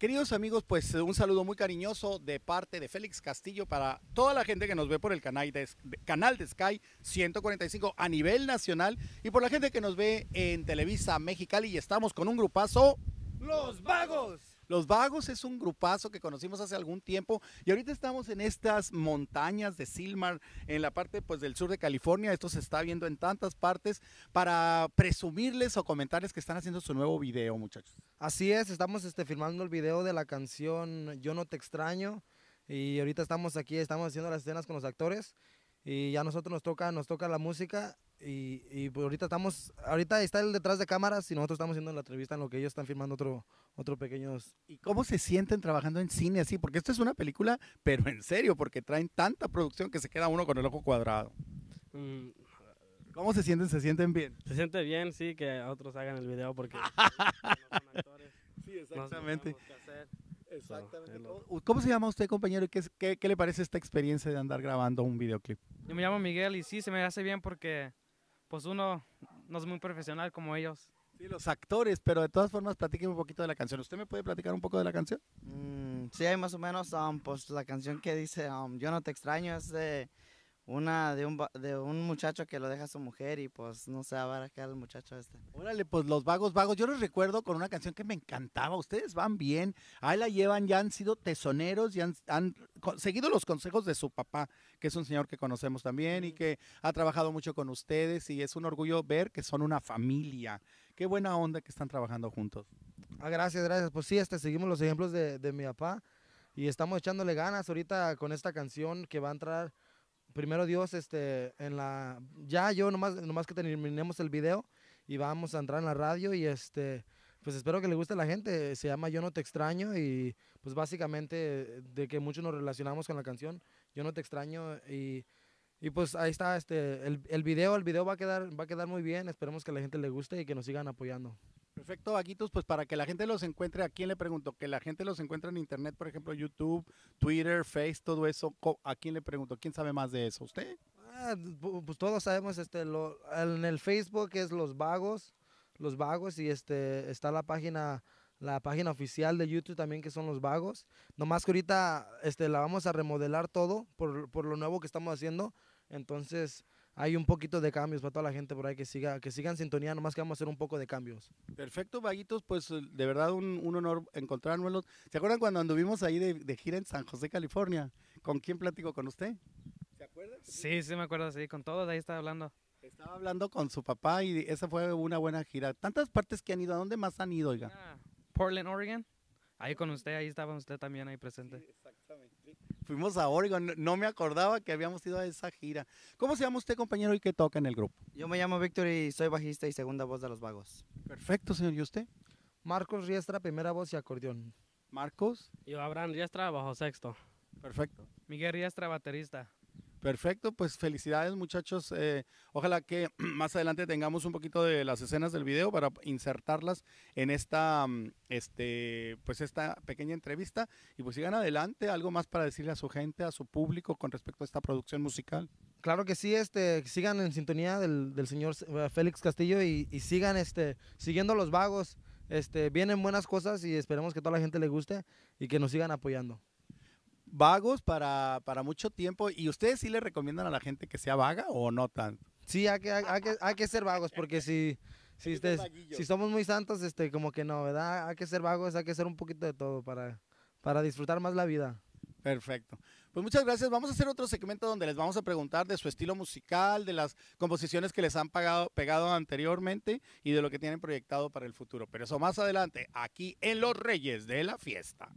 Queridos amigos, pues un saludo muy cariñoso de parte de Félix Castillo para toda la gente que nos ve por el canal de, Sky 145 a nivel nacional y por la gente que nos ve en Televisa Mexicali y estamos con un grupazo. Los Vagos. Los Vagos es un grupazo que conocimos hace algún tiempo y ahorita estamos en estas montañas de Silmar, en la parte pues, del sur de California. Esto se está viendo en tantas partes para presumirles o comentarles que están haciendo su nuevo video, muchachos. Así es, estamos este, filmando el video de la canción Yo no te extraño y ahorita estamos aquí, estamos haciendo las escenas con los actores y ya a nosotros nos toca, nos toca la música y, pues ahorita estamos, ahorita está el detrás de cámaras y nosotros estamos haciendo la entrevista en lo que ellos están filmando otro, otro pequeños. ¿Y cómo se sienten trabajando en cine así? Porque esto es una película, pero en serio, porque traen tanta producción que se queda uno con el ojo cuadrado. Mm. ¿Cómo se sienten? ¿Se sienten bien? Se siente bien, sí, que otros hagan el video porque Sí, exactamente. ¿Cómo se llama usted, compañero? ¿Qué, qué, ¿Qué le parece esta experiencia de andar grabando un videoclip? Yo me llamo Miguel y sí, se me hace bien porque pues uno no es muy profesional como ellos. Sí, los actores, pero de todas formas platíqueme un poquito de la canción. ¿Usted me puede platicar un poco de la canción? Mm, sí, más o menos, um, pues, la canción que dice um, Yo no te extraño es de una de un, de un muchacho que lo deja a su mujer y pues no sé, va a acá el muchacho este. Órale, pues los vagos vagos, yo los recuerdo con una canción que me encantaba, ustedes van bien, ahí la llevan, ya han sido tesoneros, ya han, seguido los consejos de su papá, que es un señor que conocemos también y que ha trabajado mucho con ustedes y es un orgullo ver que son una familia. Qué buena onda que están trabajando juntos. Ah, gracias, gracias. Pues sí, este, seguimos los ejemplos de, de mi papá y estamos echándole ganas ahorita con esta canción que va a entrar primero Dios, este, en la, ya yo nomás, nomás que terminemos el video y vamos a entrar en la radio y este, pues espero que le guste a la gente. Se llama Yo no te extraño y pues básicamente eh, de que muchos nos relacionamos con la canción Yo no te extraño y, pues ahí está este, el, el video, el video va a quedar, va a quedar muy bien. Esperemos que a la gente le guste y que nos sigan apoyando. Perfecto, Aguitos, pues para que la gente los encuentre, ¿a quién le pregunto? Que la gente los encuentre en internet, por ejemplo, YouTube, Twitter, Face, todo eso. ¿A quién le pregunto? ¿Quién sabe más de eso? ¿Usted? Ah, pues todos sabemos, este, lo, en el Facebook es Los Vagos, Los Vagos, y este, está la página, la página oficial de YouTube también que son Los Vagos. Nomás que ahorita, este, la vamos a remodelar todo por, por lo nuevo que estamos haciendo. Entonces, hay un poquito de cambios para toda la gente por ahí que siga que sigan sintonía, nomás que vamos a hacer un poco de cambios. Perfecto, Vaguitos, pues eh, de verdad un, honor encontrarnos. ¿Se acuerdan cuando anduvimos ahí de, gira en San José, California? ¿Con quién platico con usted? ¿Se acuerda? Sí, sí me acuerdo, sí, con todos, ahí estaba hablando. Estaba hablando con su papá y esa fue una buena gira. Tantas partes que han ido, ¿a dónde más han ido, oiga? Ah, Portland, Oregon. Ahí con usted, ahí estaba usted también ahí presente. exactamente. Fuimos a Oregon, no me acordaba que habíamos ido a esa gira. ¿Cómo se llama usted, compañero, y qué toca en el grupo? Yo me llamo Víctor y soy bajista y segunda voz de Los Vagos. Perfecto, señor. ¿Y usted? Marcos Riestra, primera voz y acordeón. Marcos. Yo, Abraham Riestra, bajo sexto. Perfecto. Miguel Riestra, baterista. Perfecto, pues felicidades muchachos. Eh, ojalá que más adelante tengamos un poquito de las escenas del video para insertarlas en esta, mm, este, pues esta pequeña entrevista. Y pues sigan adelante, algo más para decirle a su gente, a su público con respecto a esta producción musical. Claro que sí, este, sigan en sintonía del, señor eh, Félix Castillo y, y, sigan este, siguiendo los vagos. Este, vienen buenas cosas y esperemos que toda la gente le guste y que nos sigan apoyando vagos para, mucho tiempo. ¿Y ustedes sí le recomiendan a la gente que sea vaga o no tanto? Sí, hay que, ser vagos porque si... Si, ustedes, si somos muy santos, este, como que no, ¿verdad? Hay que ser vagos, hay que ser un poquito de todo para, para disfrutar más la vida. Perfecto. Pues muchas gracias. Vamos a hacer otro segmento donde les vamos a preguntar de su estilo musical, de las composiciones que les han pagado, pegado anteriormente y de lo que tienen proyectado para el futuro. Pero eso más adelante, aquí en Los Reyes de la Fiesta.